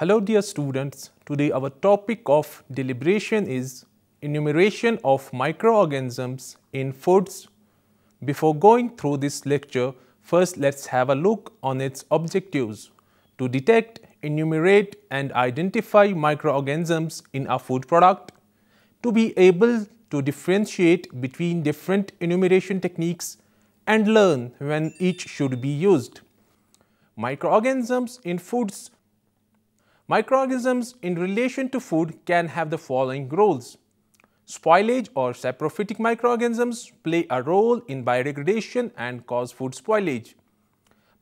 Hello dear students, today our topic of deliberation is enumeration of microorganisms in foods. Before going through this lecture, first let's have a look on its objectives. To detect, enumerate and identify microorganisms in a food product. To be able to differentiate between different enumeration techniques and learn when each should be used. Microorganisms in foods Microorganisms in relation to food can have the following roles. Spoilage or saprophytic microorganisms play a role in biodegradation and cause food spoilage.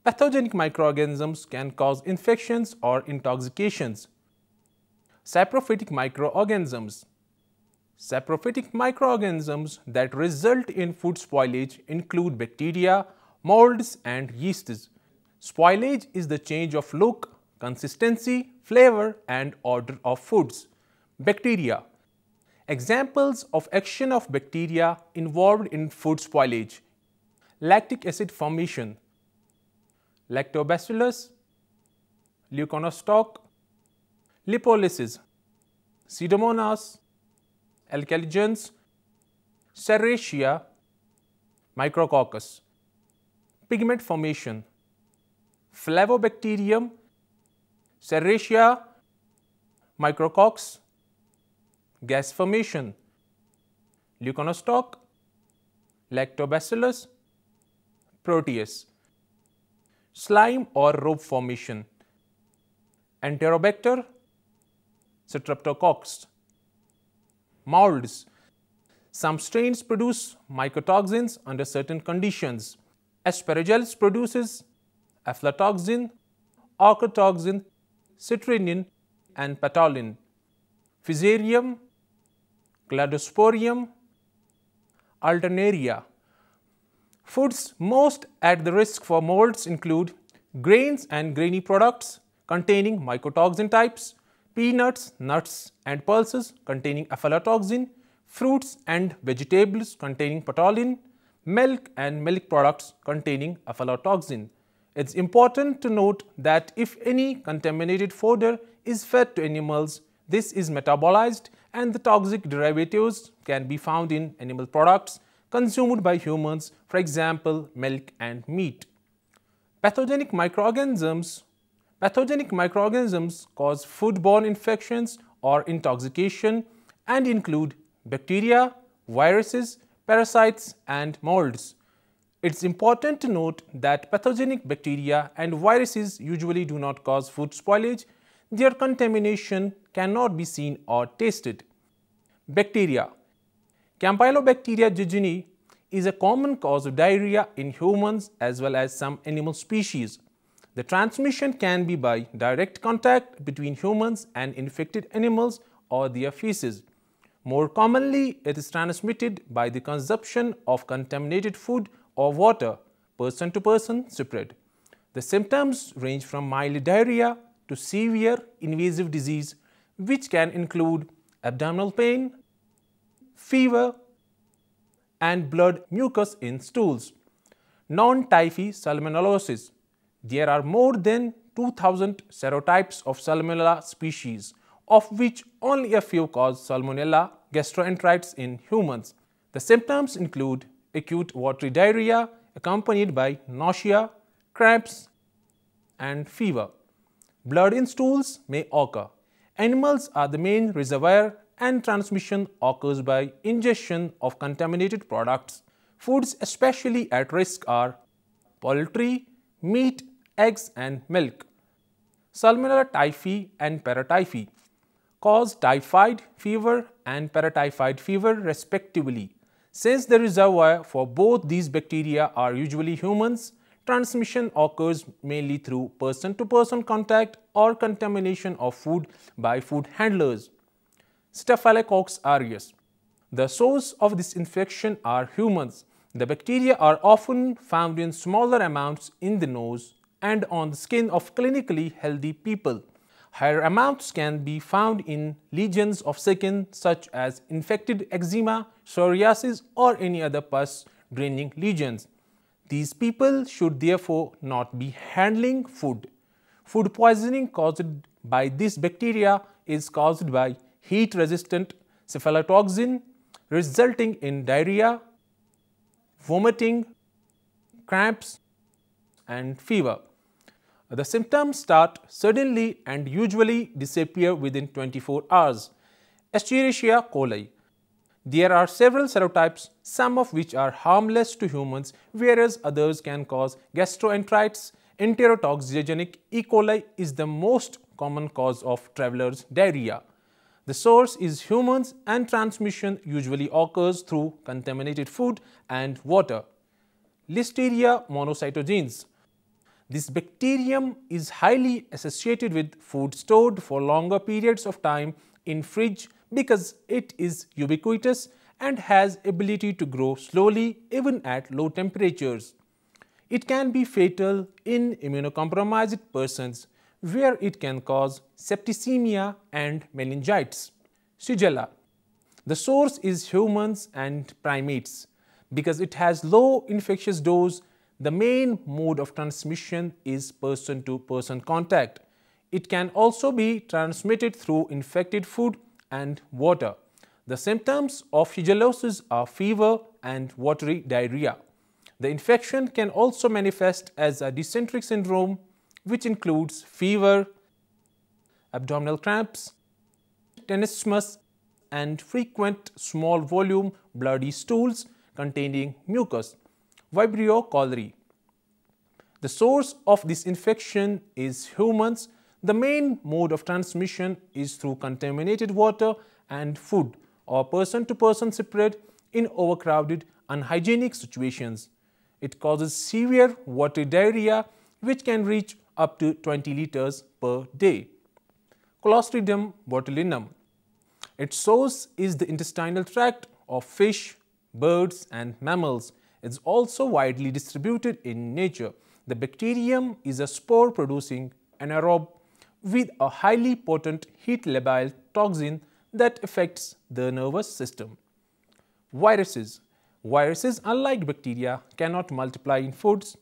Pathogenic microorganisms can cause infections or intoxications. Saprophytic microorganisms Saprophytic microorganisms that result in food spoilage include bacteria, molds and yeasts. Spoilage is the change of look, consistency, flavor and order of foods. Bacteria Examples of action of bacteria involved in food spoilage. Lactic acid formation, lactobacillus, leuconostoc, lipolysis, pseudomonas, alkalogens, serratia, micrococcus, pigment formation, flavobacterium Serratia, microcox, gas formation, leuconostoc, lactobacillus, proteus, slime or rope formation, enterobacter, streptococcus, molds. Some strains produce mycotoxins under certain conditions. Aspergillus produces aflatoxin, ochratoxin, Citrinin and patolin, fusarium, cladosporium, alternaria. Foods most at the risk for molds include grains and grainy products containing mycotoxin types, peanuts, nuts and pulses containing aflatoxin, fruits and vegetables containing patolin, milk and milk products containing aflatoxin. It's important to note that if any contaminated fodder is fed to animals, this is metabolized and the toxic derivatives can be found in animal products consumed by humans, for example, milk and meat. Pathogenic microorganisms Pathogenic microorganisms cause foodborne infections or intoxication and include bacteria, viruses, parasites and molds. It's important to note that pathogenic bacteria and viruses usually do not cause food spoilage. Their contamination cannot be seen or tasted. Bacteria Campylobacteria jejuni is a common cause of diarrhea in humans as well as some animal species. The transmission can be by direct contact between humans and infected animals or their feces. More commonly, it is transmitted by the consumption of contaminated food or water, person to person spread. The symptoms range from mild diarrhea to severe invasive disease, which can include abdominal pain, fever, and blood mucus in stools. Non-typhi salmonellosis. There are more than 2000 serotypes of Salmonella species, of which only a few cause Salmonella gastroenteritis in humans. The symptoms include acute watery diarrhea accompanied by nausea, cramps and fever. Blood in stools may occur. Animals are the main reservoir and transmission occurs by ingestion of contaminated products. Foods especially at risk are poultry, meat, eggs and milk. Salmonella typhi and paratyphi cause typhoid fever and paratyphoid fever respectively. Since the reservoir for both these bacteria are usually humans, transmission occurs mainly through person-to-person -person contact or contamination of food by food handlers. Staphylococcus aureus. The source of this infection are humans. The bacteria are often found in smaller amounts in the nose and on the skin of clinically healthy people. Higher amounts can be found in lesions of skin such as infected eczema, psoriasis or any other pus draining lesions. These people should therefore not be handling food. Food poisoning caused by this bacteria is caused by heat resistant cephalotoxin resulting in diarrhea, vomiting, cramps and fever. The symptoms start suddenly and usually disappear within 24 hours. Escherichia coli there are several serotypes, some of which are harmless to humans, whereas others can cause gastroenteritis. Enterotoxigenic E. coli is the most common cause of traveler's diarrhea. The source is humans and transmission usually occurs through contaminated food and water. Listeria monocytogenes. This bacterium is highly associated with food stored for longer periods of time in fridge because it is ubiquitous and has ability to grow slowly even at low temperatures. It can be fatal in immunocompromised persons where it can cause septicemia and meningitis. Shigella. The source is humans and primates. Because it has low infectious dose, the main mode of transmission is person-to-person -person contact. It can also be transmitted through infected food and water. The symptoms of shigellosis are fever and watery diarrhea. The infection can also manifest as a dysentric syndrome, which includes fever, abdominal cramps, tenesmus, and frequent small volume bloody stools containing mucus, Vibrio cholerae. The source of this infection is humans the main mode of transmission is through contaminated water and food or person-to-person -person spread in overcrowded, unhygienic situations. It causes severe watery diarrhea which can reach up to 20 liters per day. Clostridium botulinum. Its source is the intestinal tract of fish, birds and mammals. It's also widely distributed in nature. The bacterium is a spore-producing anaerobe with a highly potent heat-labile toxin that affects the nervous system. Viruses Viruses, unlike bacteria, cannot multiply in foods.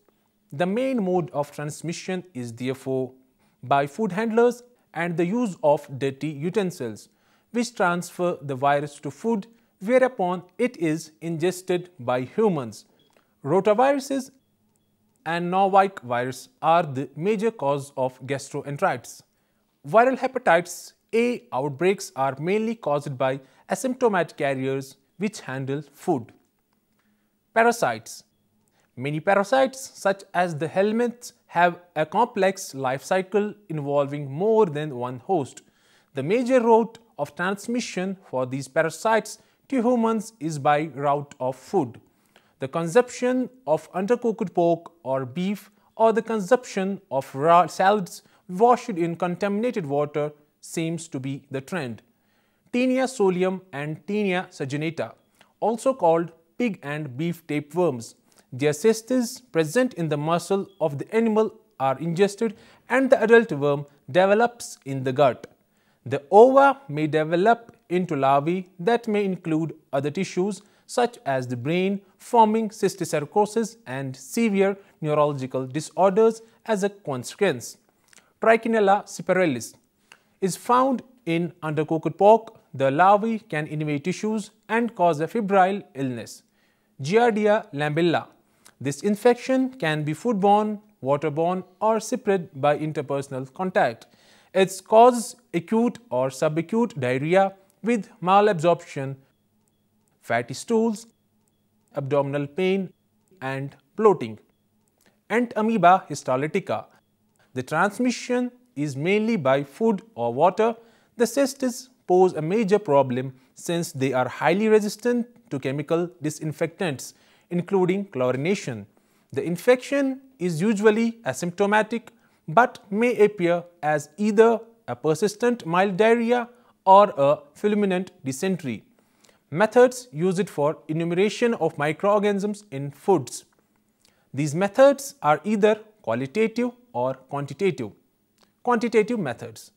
The main mode of transmission is therefore by food handlers and the use of dirty utensils, which transfer the virus to food, whereupon it is ingested by humans. Rotaviruses and norovirus virus are the major cause of gastroenteritis. Viral hepatitis A outbreaks are mainly caused by asymptomatic carriers which handle food. Parasites Many parasites such as the helminths have a complex life cycle involving more than one host. The major route of transmission for these parasites to humans is by route of food the consumption of undercooked pork or beef or the consumption of raw salads washed in contaminated water seems to be the trend. Tinea solium and Tinea saginata, also called pig and beef tapeworms. Their cysts present in the muscle of the animal are ingested and the adult worm develops in the gut. The ova may develop into larvae that may include other tissues such as the brain forming cysticercosis and severe neurological disorders as a consequence. Trichinella spiralis is found in undercooked pork, the larvae can invade tissues and cause a febrile illness. Giardia lambella. This infection can be foodborne, waterborne or spread by interpersonal contact. It causes acute or subacute diarrhea with malabsorption fatty stools, abdominal pain, and bloating. And amoeba histolytica. The transmission is mainly by food or water. The cysts pose a major problem since they are highly resistant to chemical disinfectants, including chlorination. The infection is usually asymptomatic but may appear as either a persistent mild diarrhea or a fulminant dysentery methods use it for enumeration of microorganisms in foods. These methods are either qualitative or quantitative. Quantitative methods.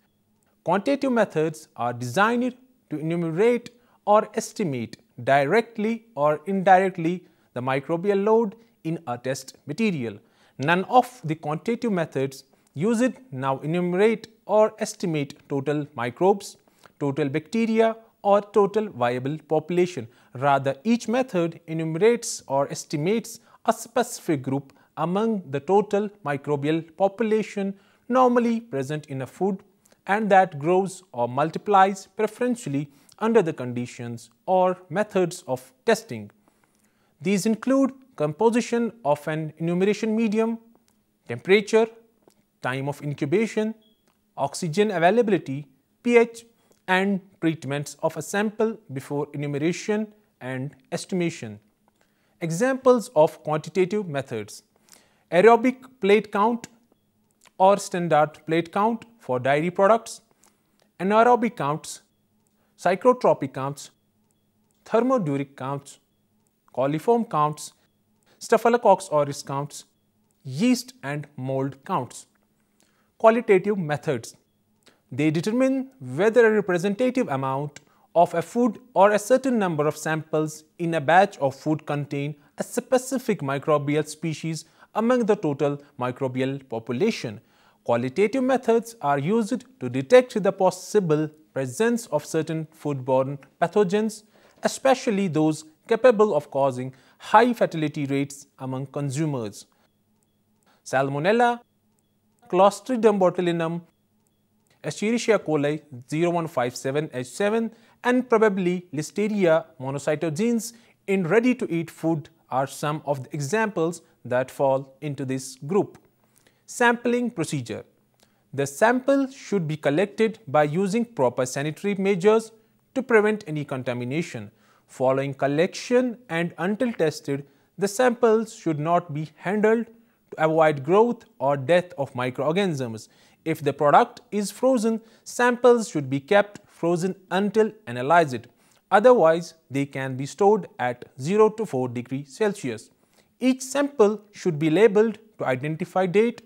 Quantitative methods are designed to enumerate or estimate directly or indirectly the microbial load in a test material. None of the quantitative methods use it now enumerate or estimate total microbes, total bacteria or total viable population. Rather, each method enumerates or estimates a specific group among the total microbial population normally present in a food and that grows or multiplies preferentially under the conditions or methods of testing. These include composition of an enumeration medium, temperature, time of incubation, oxygen availability, pH, and treatments of a sample before enumeration and estimation. Examples of quantitative methods aerobic plate count or standard plate count for dairy products, anaerobic counts, psychotropic counts, thermoduric counts, coliform counts, staphylococcus aureus counts, yeast and mold counts. Qualitative methods they determine whether a representative amount of a food or a certain number of samples in a batch of food contain a specific microbial species among the total microbial population. Qualitative methods are used to detect the possible presence of certain foodborne pathogens, especially those capable of causing high fatality rates among consumers. Salmonella, Clostridium botulinum Escherichia coli 0157H7 and probably Listeria monocytogenes in ready-to-eat food are some of the examples that fall into this group. Sampling procedure. The sample should be collected by using proper sanitary measures to prevent any contamination. Following collection and until tested, the samples should not be handled to avoid growth or death of microorganisms. If the product is frozen, samples should be kept frozen until analyzed. Otherwise, they can be stored at 0 to 4 degrees Celsius. Each sample should be labeled to identify date,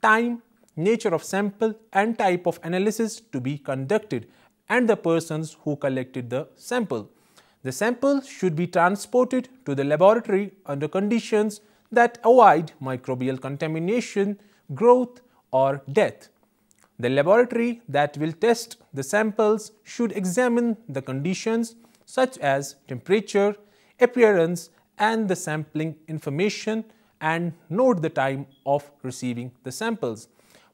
time, nature of sample and type of analysis to be conducted and the persons who collected the sample. The sample should be transported to the laboratory under conditions that avoid microbial contamination, growth or death. The laboratory that will test the samples should examine the conditions such as temperature, appearance and the sampling information and note the time of receiving the samples.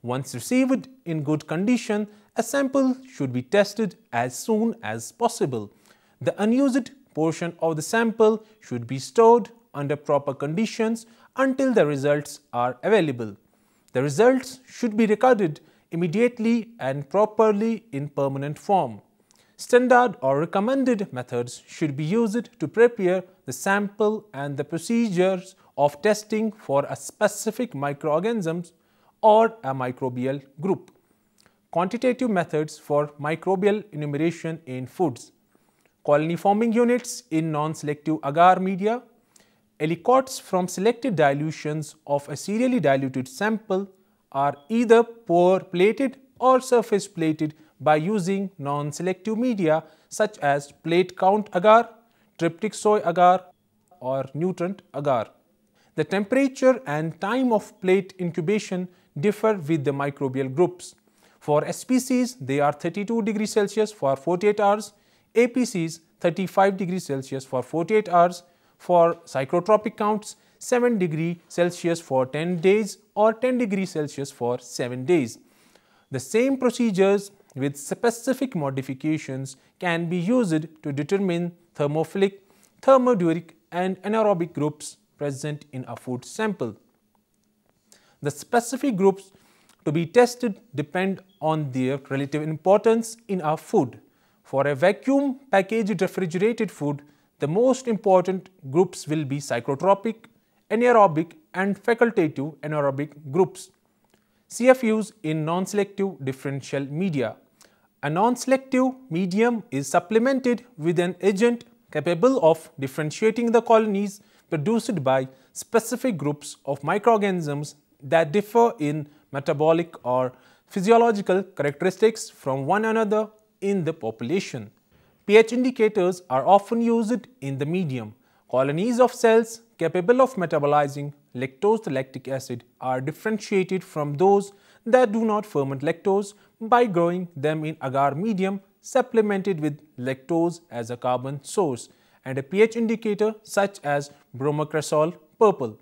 Once received in good condition, a sample should be tested as soon as possible. The unused portion of the sample should be stored under proper conditions until the results are available. The results should be recorded immediately and properly in permanent form. Standard or recommended methods should be used to prepare the sample and the procedures of testing for a specific microorganisms or a microbial group. Quantitative methods for microbial enumeration in foods. Colony forming units in non-selective agar media, aliquots from selected dilutions of a serially diluted sample are either pore plated or surface plated by using non-selective media such as plate count agar, triptic soy agar or nutrient agar. The temperature and time of plate incubation differ with the microbial groups. For SPCs, they are 32 degrees Celsius for 48 hours, APCs 35 degrees Celsius for 48 hours. For psychotropic counts, 7 degree Celsius for 10 days or 10 degree Celsius for 7 days. The same procedures with specific modifications can be used to determine thermophilic, thermoduric and anaerobic groups present in a food sample. The specific groups to be tested depend on their relative importance in our food. For a vacuum packaged refrigerated food, the most important groups will be psychotropic anaerobic and facultative anaerobic groups. CFUs in non-selective differential media. A non-selective medium is supplemented with an agent capable of differentiating the colonies produced by specific groups of microorganisms that differ in metabolic or physiological characteristics from one another in the population. pH indicators are often used in the medium. Colonies of cells capable of metabolizing lactose to lactic acid are differentiated from those that do not ferment lactose by growing them in agar medium supplemented with lactose as a carbon source and a pH indicator such as bromocresol purple.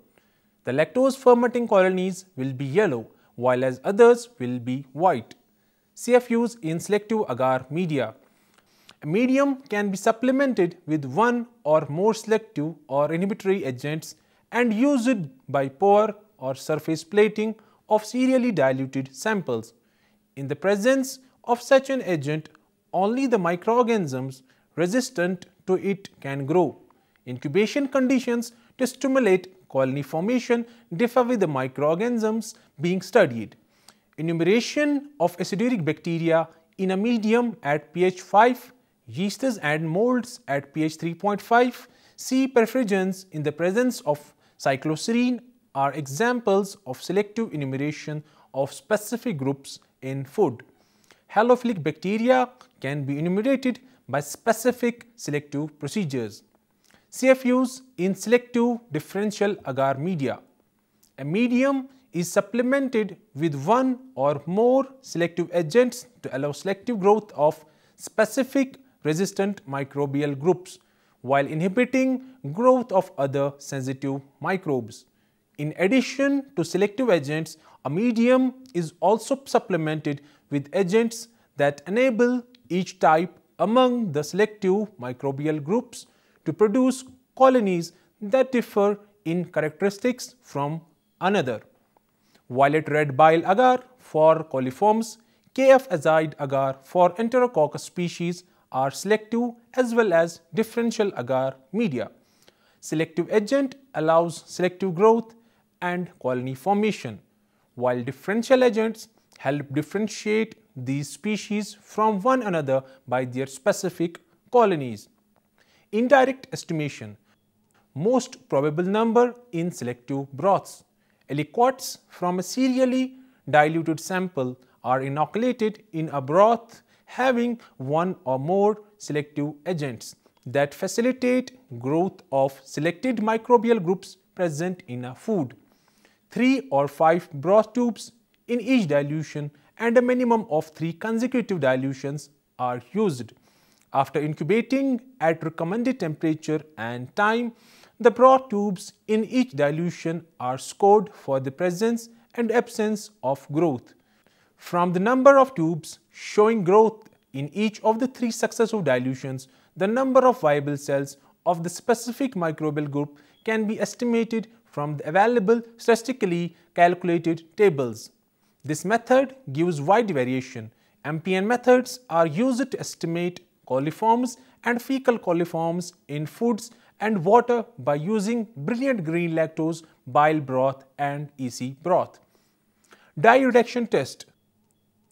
The lactose fermenting colonies will be yellow while as others will be white. CFUs in selective agar media a medium can be supplemented with one or more selective or inhibitory agents and used by pore or surface plating of serially diluted samples. In the presence of such an agent, only the microorganisms resistant to it can grow. Incubation conditions to stimulate colony formation differ with the microorganisms being studied. Enumeration of aciduric bacteria in a medium at pH 5 yeasts and molds at pH 3.5, C. perfringens in the presence of cycloserine are examples of selective enumeration of specific groups in food. Halophilic bacteria can be enumerated by specific selective procedures. CFUs in selective differential agar media. A medium is supplemented with one or more selective agents to allow selective growth of specific resistant microbial groups while inhibiting growth of other sensitive microbes. In addition to selective agents, a medium is also supplemented with agents that enable each type among the selective microbial groups to produce colonies that differ in characteristics from another. Violet red bile agar for coliforms, KF azide agar for enterococcus species are selective as well as differential agar media. Selective agent allows selective growth and colony formation, while differential agents help differentiate these species from one another by their specific colonies. Indirect estimation most probable number in selective broths. Aliquots from a serially diluted sample are inoculated in a broth having one or more selective agents that facilitate growth of selected microbial groups present in a food. Three or five broth tubes in each dilution and a minimum of three consecutive dilutions are used. After incubating at recommended temperature and time, the broth tubes in each dilution are scored for the presence and absence of growth. From the number of tubes showing growth in each of the three successive dilutions, the number of viable cells of the specific microbial group can be estimated from the available statistically calculated tables. This method gives wide variation. MPN methods are used to estimate coliforms and fecal coliforms in foods and water by using brilliant green lactose, bile broth and EC broth. Dye reduction test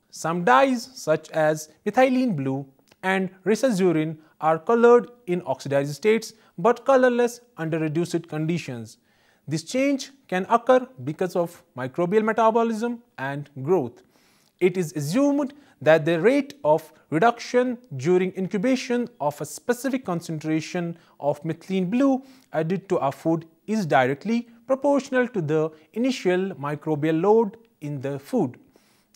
some dyes such as methylene blue and resazurin are colored in oxidized states but colorless under reduced conditions. This change can occur because of microbial metabolism and growth. It is assumed that the rate of reduction during incubation of a specific concentration of methylene blue added to our food is directly proportional to the initial microbial load in the food.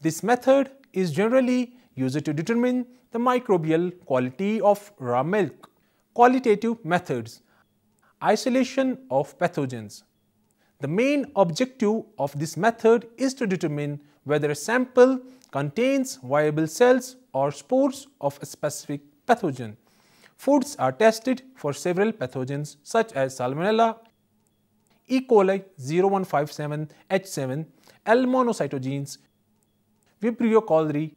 This method is generally used to determine the microbial quality of raw milk. Qualitative methods, isolation of pathogens. The main objective of this method is to determine whether a sample contains viable cells or spores of a specific pathogen. Foods are tested for several pathogens such as Salmonella, E. coli 0157H7, L monocytogenes Vibrio cholerae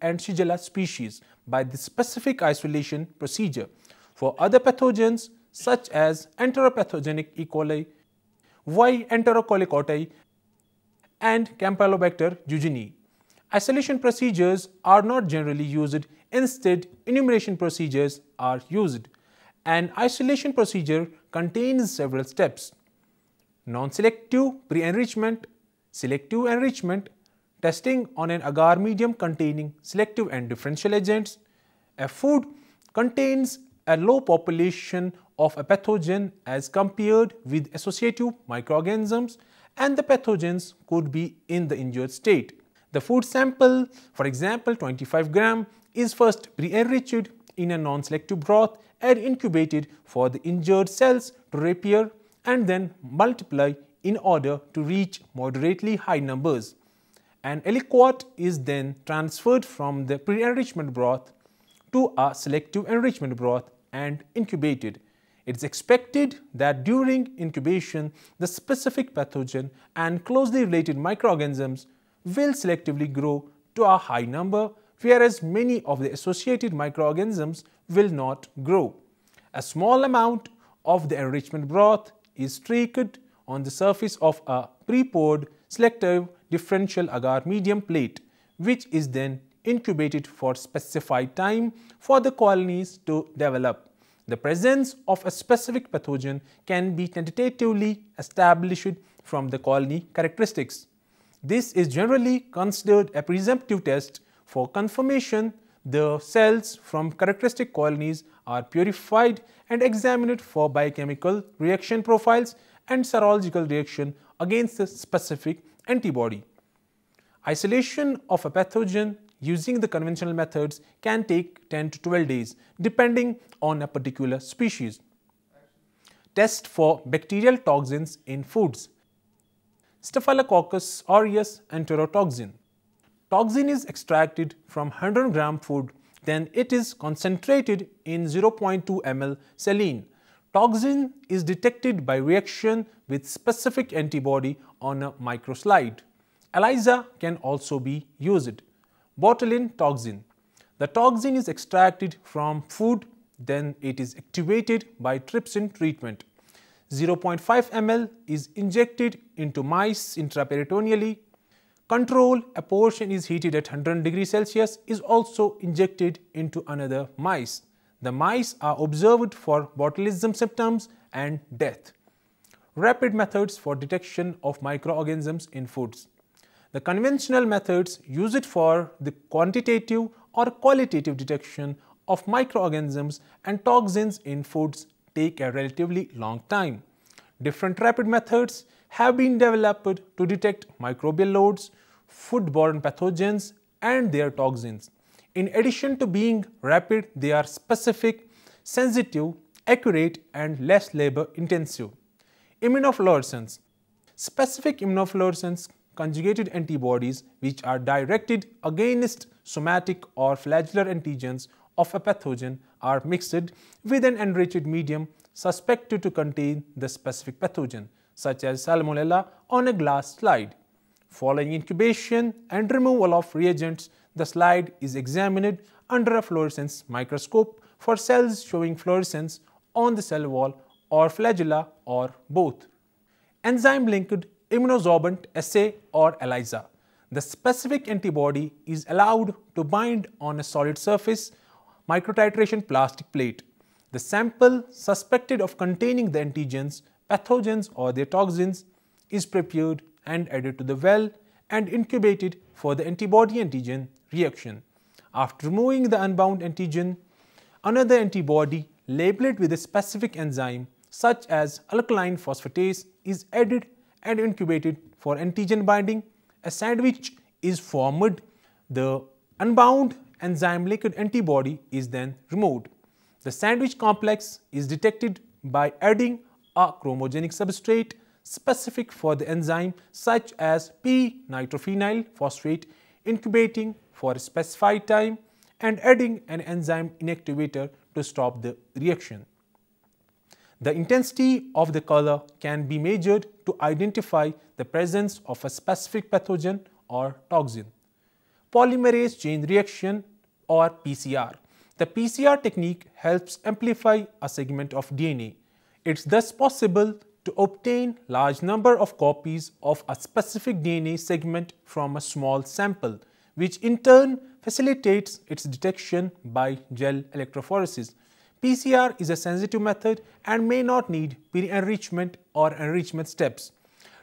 and Shigella species by the specific isolation procedure. For other pathogens such as enteropathogenic E. coli, Y. enterocolicotae and Campylobacter jejuni. Isolation procedures are not generally used, instead enumeration procedures are used. An isolation procedure contains several steps. Non-selective pre-enrichment, selective enrichment testing on an agar medium containing selective and differential agents. A food contains a low population of a pathogen as compared with associative microorganisms and the pathogens could be in the injured state. The food sample, for example 25 gram, is first pre-enriched in a non-selective broth and incubated for the injured cells to repair and then multiply in order to reach moderately high numbers and aliquot is then transferred from the pre-enrichment broth to a selective enrichment broth and incubated. It is expected that during incubation, the specific pathogen and closely related microorganisms will selectively grow to a high number, whereas many of the associated microorganisms will not grow. A small amount of the enrichment broth is streaked on the surface of a pre-poured selective differential agar medium plate which is then incubated for specified time for the colonies to develop. The presence of a specific pathogen can be tentatively established from the colony characteristics. This is generally considered a presumptive test for confirmation the cells from characteristic colonies are purified and examined for biochemical reaction profiles and serological reaction against the specific antibody. Isolation of a pathogen using the conventional methods can take 10 to 12 days depending on a particular species. Test for bacterial toxins in foods. Staphylococcus aureus enterotoxin. Toxin is extracted from 100 gram food then it is concentrated in 0.2 ml saline Toxin is detected by reaction with specific antibody on a microslide. ELISA can also be used. Botulin toxin. The toxin is extracted from food, then it is activated by trypsin treatment. 0.5 ml is injected into mice intraperitoneally. Control, a portion is heated at 100 degrees Celsius, is also injected into another mice. The mice are observed for botulism symptoms and death. Rapid methods for detection of microorganisms in foods. The conventional methods use it for the quantitative or qualitative detection of microorganisms and toxins in foods take a relatively long time. Different rapid methods have been developed to detect microbial loads, foodborne pathogens and their toxins. In addition to being rapid, they are specific, sensitive, accurate and less labor intensive. Immunofluorescence Specific immunofluorescence conjugated antibodies which are directed against somatic or flagellar antigens of a pathogen are mixed with an enriched medium suspected to contain the specific pathogen such as salmonella on a glass slide. Following incubation and removal of reagents, the slide is examined under a fluorescence microscope for cells showing fluorescence on the cell wall or flagella or both. Enzyme-linked immunosorbent assay or ELISA. The specific antibody is allowed to bind on a solid surface microtitration plastic plate. The sample suspected of containing the antigens, pathogens or their toxins is prepared and added to the well and incubated for the antibody antigen reaction. After removing the unbound antigen, another antibody labeled with a specific enzyme such as alkaline phosphatase is added and incubated for antigen binding. A sandwich is formed. The unbound enzyme liquid antibody is then removed. The sandwich complex is detected by adding a chromogenic substrate specific for the enzyme such as p-nitrophenyl phosphate incubating for a specified time and adding an enzyme inactivator to stop the reaction. The intensity of the color can be measured to identify the presence of a specific pathogen or toxin. Polymerase chain reaction or PCR. The PCR technique helps amplify a segment of DNA. It's thus possible to obtain large number of copies of a specific DNA segment from a small sample, which in turn facilitates its detection by gel electrophoresis. PCR is a sensitive method and may not need pre-enrichment or enrichment steps.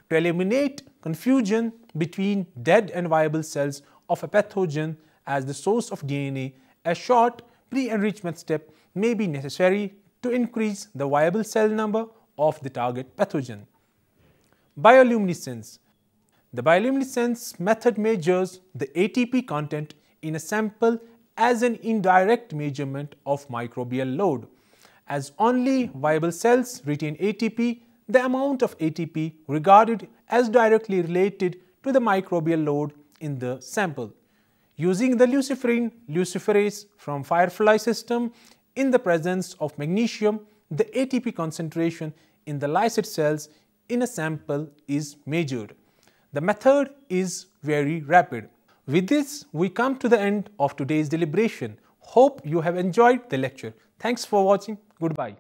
To eliminate confusion between dead and viable cells of a pathogen as the source of DNA, a short pre-enrichment step may be necessary to increase the viable cell number of the target pathogen. Bioluminescence. The bioluminescence method measures the ATP content in a sample as an indirect measurement of microbial load. As only viable cells retain ATP, the amount of ATP regarded as directly related to the microbial load in the sample. Using the luciferin luciferase from firefly system in the presence of magnesium, the ATP concentration in the lysate cells in a sample is measured. The method is very rapid. With this, we come to the end of today's deliberation. Hope you have enjoyed the lecture. Thanks for watching. Goodbye.